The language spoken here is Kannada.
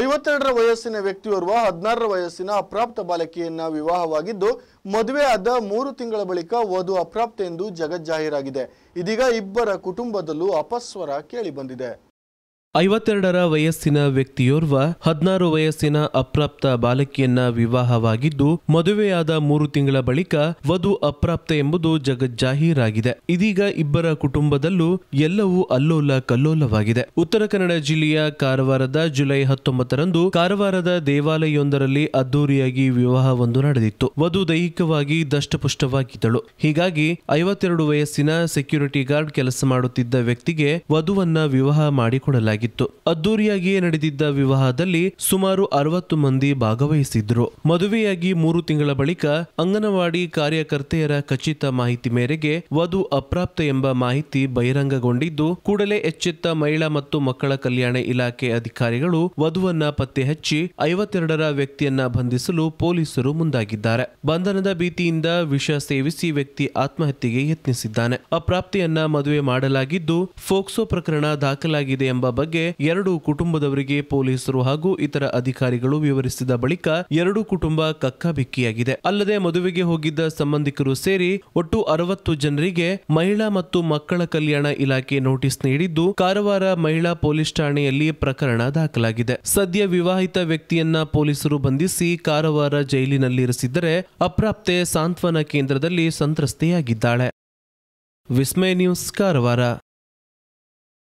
ಐವತ್ತೆರಡರ ವಯಸ್ಸಿನ ವ್ಯಕ್ತಿಯೋರ್ವ ಹದಿನಾರರ ವಯಸ್ಸಿನ ಅಪ್ರಾಪ್ತ ಬಾಲಕಿಯನ್ನ ವಿವಾಹವಾಗಿದ್ದು ಮದುವೆ ಆದ ಮೂರು ತಿಂಗಳ ಬಳಿಕ ವಧು ಅಪ್ರಾಪ್ತ ಎಂದು ಜಗಜ್ಜಾಹೀರಾಗಿದೆ ಇದೀಗ ಇಬ್ಬರ ಕುಟುಂಬದಲ್ಲೂ ಅಪಸ್ವರ ಕೇಳಿಬಂದಿದೆ ಐವತ್ತೆರಡರ ವಯಸ್ಸಿನ ವ್ಯಕ್ತಿಯೋರ್ವ ಹದಿನಾರು ವಯಸ್ಸಿನ ಅಪ್ರಾಪ್ತ ಬಾಲಕಿಯನ್ನ ವಿವಾಹವಾಗಿದ್ದು ಮದುವೆಯಾದ ಮೂರು ತಿಂಗಳ ಬಳಿಕ ವಧು ಅಪ್ರಾಪ್ತ ಎಂಬುದು ಜಗಜ್ಜಾಹೀರಾಗಿದೆ ಇದೀಗ ಇಬ್ಬರ ಕುಟುಂಬದಲ್ಲೂ ಎಲ್ಲವೂ ಅಲ್ಲೋಲ ಕಲ್ಲೋಲವಾಗಿದೆ ಉತ್ತರ ಕನ್ನಡ ಜಿಲ್ಲೆಯ ಕಾರವಾರದ ಜುಲೈ ಹತ್ತೊಂಬತ್ತರಂದು ಕಾರವಾರದ ದೇವಾಲಯವೊಂದರಲ್ಲಿ ಅದ್ದೂರಿಯಾಗಿ ವಿವಾಹವೊಂದು ನಡೆದಿತ್ತು ವಧು ದೈಹಿಕವಾಗಿ ದಷ್ಟಪುಷ್ಟವಾಗಿದ್ದಳು ಹೀಗಾಗಿ ಐವತ್ತೆರಡು ವಯಸ್ಸಿನ ಸೆಕ್ಯೂರಿಟಿ ಗಾರ್ಡ್ ಕೆಲಸ ಮಾಡುತ್ತಿದ್ದ ವ್ಯಕ್ತಿಗೆ ವಧುವನ್ನ ವಿವಾಹ ಮಾಡಿಕೊಡಲಾಗಿದೆ ಮಾಡಲಾಗಿತ್ತು ನಡೆದಿದ್ದ ವಿವಾಹದಲ್ಲಿ ಸುಮಾರು ಅರವತ್ತು ಮಂದಿ ಭಾಗವಹಿಸಿದ್ರು ಮದುವೆಯಾಗಿ ಮೂರು ತಿಂಗಳ ಬಳಿಕ ಅಂಗನವಾಡಿ ಕಾರ್ಯಕರ್ತೆಯರ ಖಚಿತ ಮಾಹಿತಿ ಮೇರೆಗೆ ವಧು ಅಪ್ರಾಪ್ತ ಎಂಬ ಮಾಹಿತಿ ಬಹಿರಂಗಗೊಂಡಿದ್ದು ಕೂಡಲೇ ಎಚ್ಚೆತ್ತ ಮಹಿಳಾ ಮತ್ತು ಮಕ್ಕಳ ಕಲ್ಯಾಣ ಇಲಾಖೆ ಅಧಿಕಾರಿಗಳು ವಧುವನ್ನ ಪತ್ತೆ ಹಚ್ಚಿ ಐವತ್ತೆರಡರ ವ್ಯಕ್ತಿಯನ್ನ ಬಂಧಿಸಲು ಪೊಲೀಸರು ಮುಂದಾಗಿದ್ದಾರೆ ಬಂಧನದ ಭೀತಿಯಿಂದ ವಿಷ ಸೇವಿಸಿ ವ್ಯಕ್ತಿ ಆತ್ಮಹತ್ಯೆಗೆ ಯತ್ನಿಸಿದ್ದಾನೆ ಅಪ್ರಾಪ್ತಿಯನ್ನ ಮದುವೆ ಮಾಡಲಾಗಿದ್ದು ಫೋಕ್ಸೋ ಪ್ರಕರಣ ದಾಖಲಾಗಿದೆ ಎಂಬ ಬಗ್ಗೆ ಬಗ್ಗೆ ಎರಡು ಕುಟುಂಬದವರಿಗೆ ಪೊಲೀಸರು ಹಾಗೂ ಇತರ ಅಧಿಕಾರಿಗಳು ವಿವರಿಸಿದ ಬಳಿಕ ಎರಡು ಕುಟುಂಬ ಕಕ್ಕಾಬಿಕ್ಕಿಯಾಗಿದೆ ಅಲ್ಲದೆ ಮದುವೆಗೆ ಹೋಗಿದ್ದ ಸಂಬಂಧಿಕರು ಸೇರಿ ಒಟ್ಟು ಅರವತ್ತು ಜನರಿಗೆ ಮಹಿಳಾ ಮತ್ತು ಮಕ್ಕಳ ಕಲ್ಯಾಣ ಇಲಾಖೆ ನೋಟಿಸ್ ನೀಡಿದ್ದು ಕಾರವಾರ ಮಹಿಳಾ ಪೊಲೀಸ್ ಠಾಣೆಯಲ್ಲಿ ಪ್ರಕರಣ ದಾಖಲಾಗಿದೆ ಸದ್ಯ ವಿವಾಹಿತ ವ್ಯಕ್ತಿಯನ್ನ ಪೊಲೀಸರು ಬಂಧಿಸಿ ಕಾರವಾರ ಜೈಲಿನಲ್ಲಿರಿಸಿದ್ದರೆ ಅಪ್ರಾಪ್ತೆ ಸಾಂತ್ವನ ಕೇಂದ್ರದಲ್ಲಿ ಸಂತ್ರಸ್ತೆಯಾಗಿದ್ದಾಳೆ ವಿಸ್ಮಯ ನ್ಯೂಸ್ ಕಾರವಾರ